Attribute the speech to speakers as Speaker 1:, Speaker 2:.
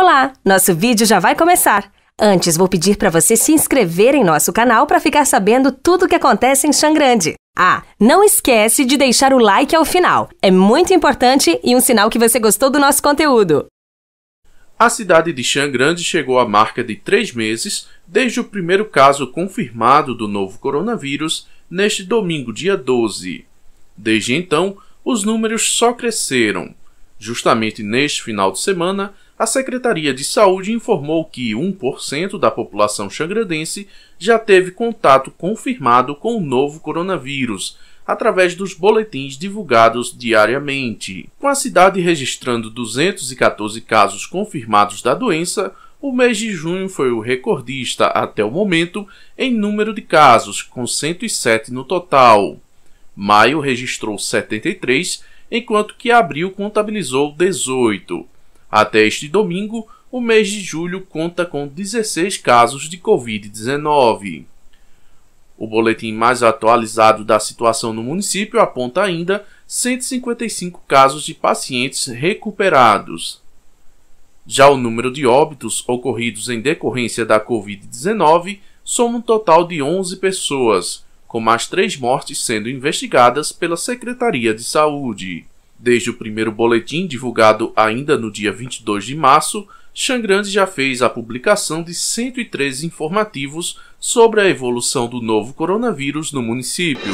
Speaker 1: Olá, nosso vídeo já vai começar. Antes, vou pedir para você se inscrever em nosso canal para ficar sabendo tudo o que acontece em Xangrande. Ah, não esquece de deixar o like ao final. É muito importante e um sinal que você gostou do nosso conteúdo.
Speaker 2: A cidade de Xangrande chegou à marca de três meses desde o primeiro caso confirmado do novo coronavírus neste domingo, dia 12. Desde então, os números só cresceram. Justamente neste final de semana, a Secretaria de Saúde informou que 1% da população xangredense já teve contato confirmado com o novo coronavírus, através dos boletins divulgados diariamente. Com a cidade registrando 214 casos confirmados da doença, o mês de junho foi o recordista até o momento em número de casos, com 107 no total. Maio registrou 73, enquanto que abril contabilizou 18. Até este domingo, o mês de julho conta com 16 casos de Covid-19. O boletim mais atualizado da situação no município aponta ainda 155 casos de pacientes recuperados. Já o número de óbitos ocorridos em decorrência da Covid-19 soma um total de 11 pessoas, com mais três mortes sendo investigadas pela Secretaria de Saúde. Desde o primeiro boletim, divulgado ainda no dia 22 de março, Xangrande já fez a publicação de 113 informativos sobre a evolução do novo coronavírus no município.